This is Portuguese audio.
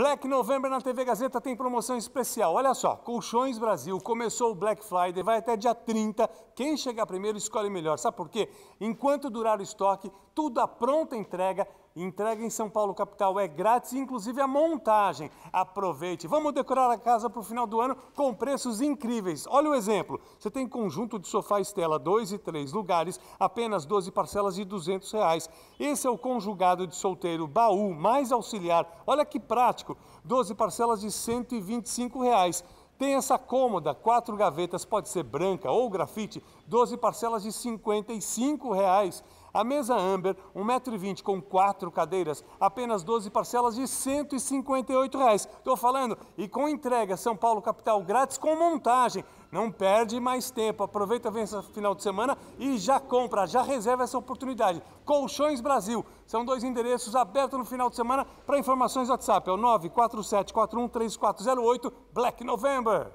Black November na TV Gazeta tem promoção especial. Olha só, Colchões Brasil começou o Black Friday, vai até dia 30. Quem chegar primeiro escolhe melhor. Sabe por quê? Enquanto durar o estoque, tudo à pronta entrega Entrega em São Paulo capital, é grátis, inclusive a montagem. Aproveite. Vamos decorar a casa para o final do ano com preços incríveis. Olha o exemplo. Você tem conjunto de sofá Estela, dois e três lugares, apenas 12 parcelas de 200 reais. Esse é o conjugado de solteiro baú mais auxiliar. Olha que prático. 12 parcelas de 125 reais. Tem essa cômoda, quatro gavetas, pode ser branca ou grafite, 12 parcelas de R$ 55 reais. A mesa Amber, 1,20m com quatro cadeiras, apenas 12 parcelas de R$ 158,00. Reais. Estou falando, e com entrega São Paulo Capital grátis com montagem. Não perde mais tempo, aproveita vem esse final de semana e já compra, já reserva essa oportunidade. Colchões Brasil, são dois endereços abertos no final de semana para informações WhatsApp, é o 947413408 Black November.